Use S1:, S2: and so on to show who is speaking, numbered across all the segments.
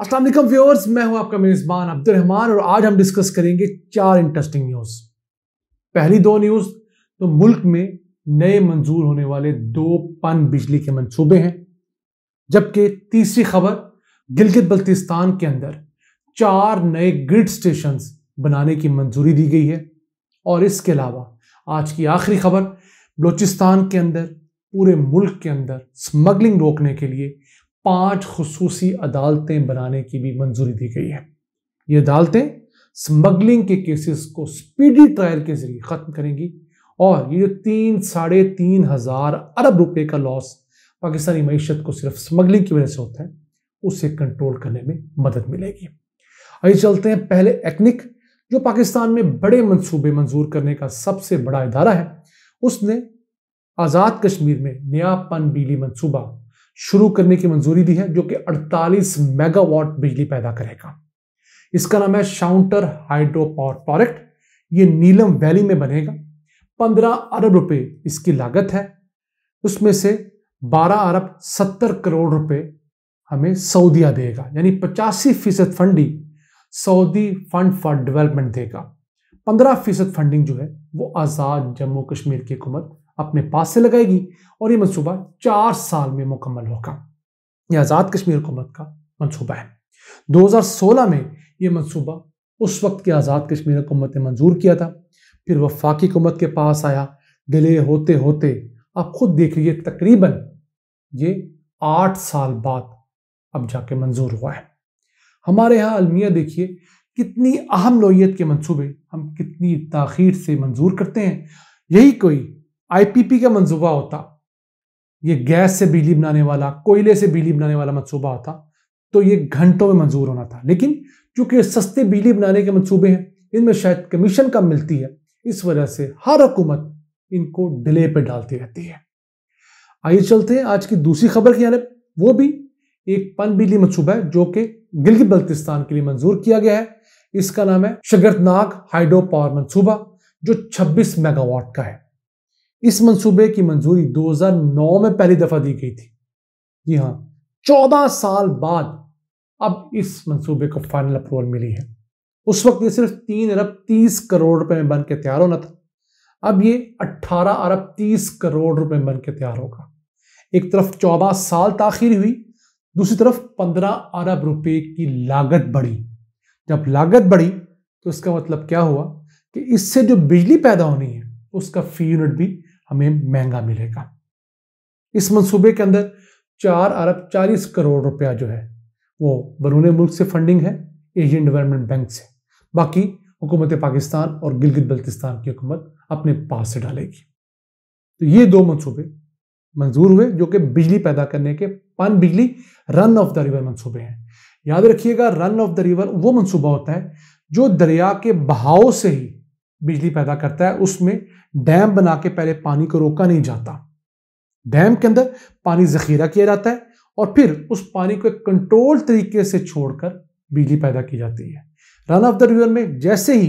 S1: Aslam viewers मैं हूं आपका मेज़बान अब्दुलरहमान और आज हम डिस्कस करेंगे चार इंटरेस्टिंग न्यूज़ पहली दो न्यूज़ तो मुल्क में नए मंजूर होने वाले दो पन बिजली के मंसूबे हैं जबकि तीसरी खबर गिलगित बल्तिस्तान के अंदर चार नए ग्रिड स्टेशन बनाने की मंजूरी दी गई है और इसके अलावा आज की आखिरी खबर बलूचिस्तान के अंदर पूरे मुल्क के अंदर स्मगलिंग रोकने के लिए पांच खसूसी अदालतें बनाने की भी मंजूरी दी गई है ये अदालतें स्मगलिंग के केसेस को स्पीडी ट्रायल के जरिए ख़त्म करेंगी और ये जो तीन साढ़े तीन हज़ार अरब रुपए का लॉस पाकिस्तानी मीशत को सिर्फ स्मगलिंग की वजह से होता है उसे कंट्रोल करने में मदद मिलेगी आइए चलते हैं पहले एक्निक जो पाकिस्तान में बड़े मंसूबे मंजूर करने का सबसे बड़ा इदारा है उसने आज़ाद कश्मीर में नया पन बीली मनसूबा शुरू करने की मंजूरी दी है जो कि 48 मेगावाट बिजली पैदा करेगा इसका नाम है शाउंटर हाइड्रो पावर प्रोजेक्ट ये नीलम वैली में बनेगा 15 अरब रुपए इसकी लागत है उसमें से 12 अरब 70 करोड़ रुपए हमें सऊदीया देगा यानी पचासी फीसद funding Saudi fund for development देगा पंद्रह फीसद फंडिंग जो है वो आज़ाद जम्मू कश्मीर की हुकूमत अपने पास से लगाएगी और ये मनसूबा चार साल में मुकम्मल होगा यह आज़ाद कश्मीर हुकूमत का मनसूबा है 2016 में ये मनसूबा उस वक्त की आज़ाद कश्मीर हुकूमत ने मंजूर किया था फिर वफाकी हुकूमत के पास आया डिले होते होते आप खुद देख लीजिए तकरीबन ये आठ साल बाद अब जाके मंजूर हुआ है हमारे यहाँ अलमिया देखिए कितनी अहम नोयत के मंसूबे हम कितनी ताखीर से मंजूर करते हैं यही कोई आईपीपी का मंसूबा होता ये गैस से बिजली बनाने वाला कोयले से बिजली बनाने वाला मनसूबा होता तो ये घंटों में मंजूर होना था लेकिन चूंकि सस्ते बिजली बनाने के मनसूबे हैं इनमें शायद कमीशन कम मिलती है इस वजह से हर हुकूमत इनको डिले पर डालती रहती है आइए चलते हैं आज की दूसरी खबर की जानब वो भी एक पन बिजली मनसूबा है जो कि गिलगित बल्तिस्तान के लिए मंजूर किया गया है इसका नाम है शगरतनाक हाइड्रो पावर मनसूबा जो 26 मेगावाट का है इस मंसूबे की मंजूरी 2009 में पहली दफा दी गई थी जी हाँ चौदह साल बाद अब इस मंसूबे को फाइनल अप्रूवल मिली है उस वक्त ये सिर्फ तीन अरब तीस करोड़ रुपए में बन के तैयार होना था अब ये अट्ठारह अरब तीस करोड़ रुपए में बन के तैयार होगा एक तरफ चौदह साल ताखिर हुई दूसरी तरफ पंद्रह अरब रुपए की लागत बढ़ी जब लागत बढ़ी तो इसका मतलब क्या हुआ कि इससे जो बिजली पैदा होनी है उसका फी यूनिट भी हमें महंगा मिलेगा इस मंसूबे के अंदर चार अरब चालीस करोड़ रुपया जो है वो बरून मुल्क से फंडिंग है एशियन डेवलपमेंट बैंक से बाकी हुकूमत पाकिस्तान और गिलगित बल्तिस्तान की हुकूमत अपने पास से डालेगी तो ये दो मंसूबे मंजूर हुए जो कि बिजली पैदा करने के पान बिजली रन ऑफ द रिवर मंसूबे हैं याद रखिएगा रन ऑफ द रिवर वो मंसूबा होता है जो दरिया के बहाव से ही बिजली पैदा करता है उसमें डैम बना के पहले पानी को रोका नहीं जाता डैम के अंदर पानी जखीरा किया जाता है और फिर उस पानी को एक कंट्रोल तरीके से छोड़कर बिजली पैदा की जाती है रन ऑफ द रिवर में जैसे ही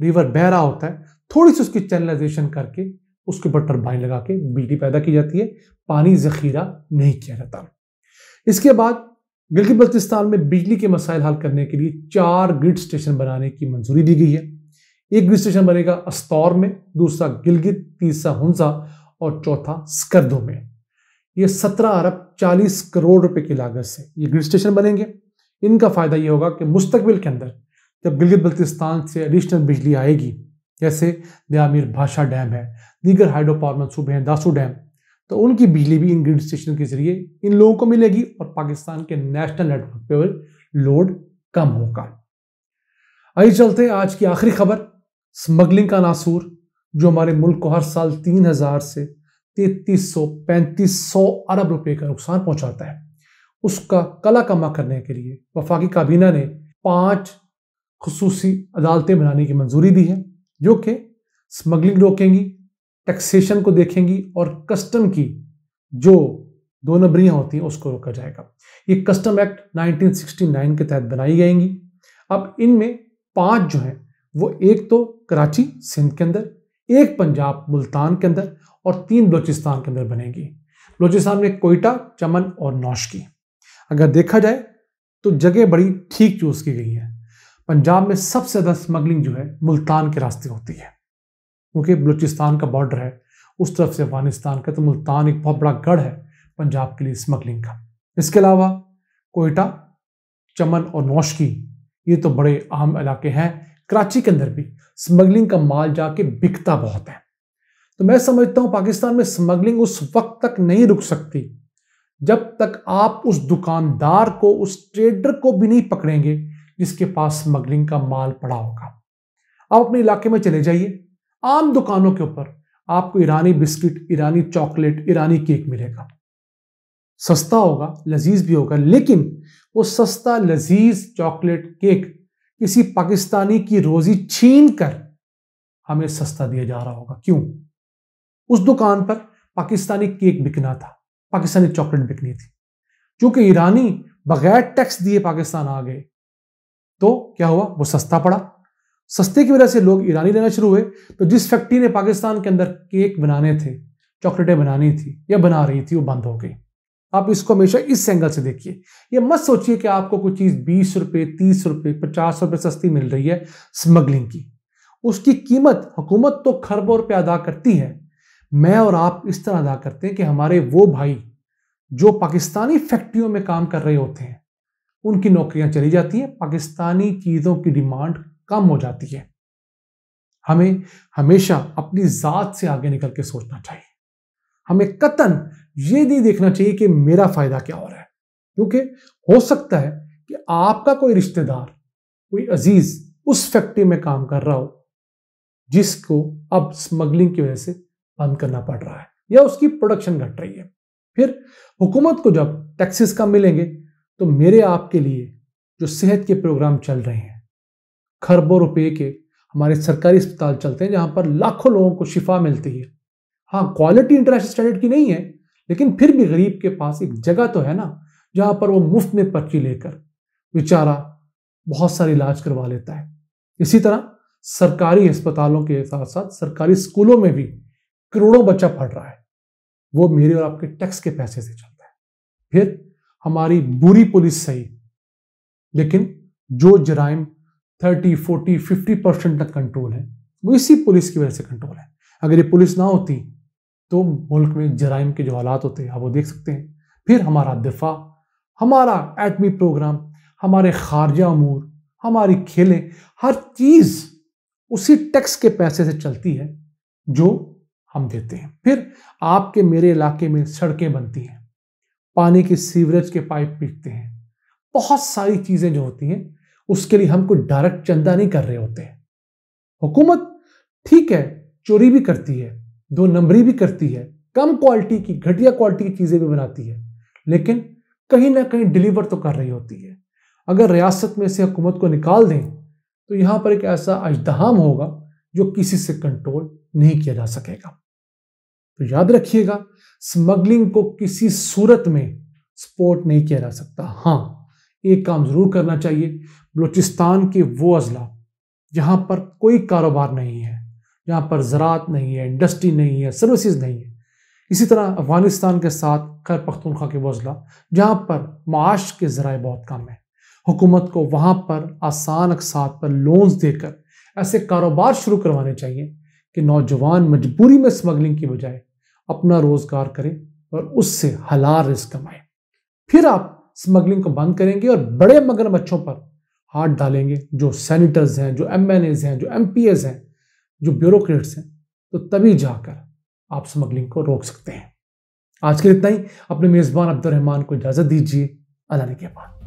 S1: रिवर बह रहा होता है थोड़ी सी उसकी चैनलाइजेशन करके उसके ऊपर टर्बाइन लगा के बिजली पैदा की जाती है पानी जखीरा नहीं किया जाता इसके बाद गिलगित बल्तिस्तान में बिजली के मसाइल हल करने के लिए चार ग्रिड स्टेशन बनाने की मंजूरी दी गई है एक भी स्टेशन बनेगा अस्तौर में दूसरा गिलगित तीसरा हंसा और चौथा स्कर्दो में ये सत्रह अरब चालीस करोड़ रुपए की लागत से ये ग्रिड स्टेशन बनेंगे इनका फायदा ये होगा कि मुस्तकबिल के अंदर जब गिलगित बल्तिस्तान से एडिशनल बिजली आएगी जैसे दयामीर भाषा डैम है दीगर हाइड्रो पावर मनसूबे हैं दासू डैम तो उनकी बिजली भी इन ग्रिड स्टेशन के जरिए इन लोगों को मिलेगी और पाकिस्तान के नेशनल नेटवर्क पर लोड कम होगा आइए चलते आज की आखिरी खबर स्मगलिंग का नासूर जो हमारे मुल्क को हर साल तीन हज़ार से तैतीस सौ पैंतीस सौ अरब रुपए का नुकसान पहुंचाता है उसका कला कमा करने के लिए वफाकी काबीना ने पांच खसूसी अदालतें बनाने की मंजूरी दी है जो कि स्मगलिंग रोकेंगी टैक्सेशन को देखेंगी और कस्टम की जो दो नंबरियाँ होती हैं उसको रोका जाएगा ये कस्टम एक्ट 1969 के तहत बनाई जाएंगी अब इनमें पांच जो हैं वो एक तो कराची सिंध के अंदर एक पंजाब मुल्तान के अंदर और तीन बलोचिस्तान के अंदर बनेगी बलोचिस्तान में कोयटा चमन और नौश की अगर देखा जाए तो जगह बड़ी ठीक चूज़ की गई है पंजाब में सबसे ज़्यादा स्मगलिंग जो है मुल्तान के रास्ते होती है क्योंकि बलूचिस्तान का बॉर्डर है उस तरफ से अफगानिस्तान का तो मुल्तान एक बहुत बड़ा गढ़ है पंजाब के लिए स्मगलिंग का इसके अलावा कोयटा चमन और नौश की ये तो बड़े अहम इलाके हैं कराची के अंदर भी स्मगलिंग का माल जाके बिकता बहुत है तो मैं समझता हूं पाकिस्तान में स्मगलिंग उस वक्त तक नहीं रुक सकती जब तक आप उस दुकानदार को उस ट्रेडर को भी नहीं पकड़ेंगे जिसके पास स्मगलिंग का माल पड़ा होगा आप अपने इलाके में चले जाइए आम दुकानों के ऊपर आपको ईरानी बिस्किट ईरानी चॉकलेट ईरानी केक मिलेगा सस्ता होगा लजीज भी होगा लेकिन वो सस्ता लजीज चॉकलेट केक किसी पाकिस्तानी की रोजी छीन कर हमें सस्ता दिया जा रहा होगा क्यों उस दुकान पर पाकिस्तानी केक बिकना था पाकिस्तानी चॉकलेट बिकनी थी क्योंकि ईरानी बगैर टैक्स दिए पाकिस्तान आ गए तो क्या हुआ वो सस्ता पड़ा सस्ते की वजह से लोग ईरानी लेना शुरू हुए तो जिस फैक्ट्री ने पाकिस्तान के अंदर केक बनाने थे चॉकलेटें बनानी थी या बना रही थी वो बंद हो गई आप इसको हमेशा इस एंगल से देखिए ये मत सोचिए कि आपको कोई चीज़ बीस रुपये तीस रुपये पचास रुपये सस्ती मिल रही है स्मगलिंग की उसकी कीमत हुकूमत तो खरबों रुपये अदा करती है मैं और आप इस तरह अदा करते हैं कि हमारे वो भाई जो पाकिस्तानी फैक्ट्रियों में काम कर रहे होते हैं उनकी नौकरियां चली जाती हैं पाकिस्तानी चीज़ों की डिमांड कम हो जाती है हमें हमेशा अपनी ज़ात से आगे निकल के सोचना चाहिए हमें कतन ये नहीं देखना चाहिए कि मेरा फायदा क्या हो रहा है क्योंकि हो सकता है कि आपका कोई रिश्तेदार कोई अजीज उस फैक्ट्री में काम कर रहा हो जिसको अब स्मगलिंग की वजह से बंद करना पड़ रहा है या उसकी प्रोडक्शन घट रही है फिर हुकूमत को जब टैक्सेस कम मिलेंगे तो मेरे आपके लिए जो सेहत के प्रोग्राम चल रहे हैं खरबों रुपए के हमारे सरकारी अस्पताल चलते हैं जहां पर लाखों लोगों को शिफा मिलती है हाँ क्वालिटी इंटरनेशनल स्टैंडर्ड की नहीं है लेकिन फिर भी गरीब के पास एक जगह तो है ना जहाँ पर वो मुफ्त में पर्ची लेकर बेचारा बहुत सारे इलाज करवा लेता है इसी तरह सरकारी अस्पतालों के साथ साथ सरकारी स्कूलों में भी करोड़ों बच्चा पढ़ रहा है वो मेरे और आपके टैक्स के पैसे से चलता है फिर हमारी बुरी पुलिस सही लेकिन जो जराइम 30, 40, 50 परसेंट तक कंट्रोल है वो इसी पुलिस की वजह से कंट्रोल है अगर ये पुलिस ना होती तो मुल्क में जराइम के जो हालात होते हैं आप वो देख सकते हैं फिर हमारा दिफा हमारा एटमी प्रोग्राम हमारे खारजा अमूर हमारी खेलें हर चीज़ उसी टैक्स के पैसे से चलती है जो हम देते हैं फिर आपके मेरे इलाके में सड़कें बनती हैं पानी की सीवरेज के पाइप पीटते हैं बहुत सारी चीज़ें जो होती हैं उसके लिए हम कोई डायरेक्ट चंदा नहीं कर रहे होते हुकूमत ठीक है चोरी भी करती है दो नंबरी भी करती है कम क्वालिटी की घटिया क्वालिटी की चीज़ें भी बनाती है लेकिन कहीं ना कहीं डिलीवर तो कर रही होती है अगर रियासत में से हुकूमत को निकाल दें तो यहाँ पर एक ऐसा अजदहाम होगा जो किसी से कंट्रोल नहीं किया जा सकेगा तो याद रखिएगा स्मगलिंग को किसी सूरत में सपोर्ट नहीं किया जा सकता हाँ एक काम ज़रूर करना चाहिए बलूचिस्तान के वो अजला जहाँ पर कोई कारोबार नहीं है यहाँ पर ज़रात नहीं है इंडस्ट्री नहीं है सर्विसेज नहीं है इसी तरह अफगानिस्तान के साथ खैर पख्तूनख्वा के वजला जहाँ पर माश के ज़रा बहुत कम है हुकूमत को वहाँ पर आसान अकसात पर लोन्स देकर ऐसे कारोबार शुरू करवाने चाहिए कि नौजवान मजबूरी में स्मगलिंग की बजाय अपना रोज़गार करें और उससे हलार रिस्क कमाएं फिर आप स्मगलिंग को बंद करेंगे और बड़े मगरमच्छों पर हाथ डालेंगे जो सैनिटर्स हैं जो एम हैं जो एम हैं जो ब्यूरोक्रेट्स हैं तो तभी जाकर आप स्मगलिंग को रोक सकते हैं आज के लिए इतना ही अपने मेज़बान अब्दुलरहमान को इजाज़त दीजिए अल्लाह ने के बाद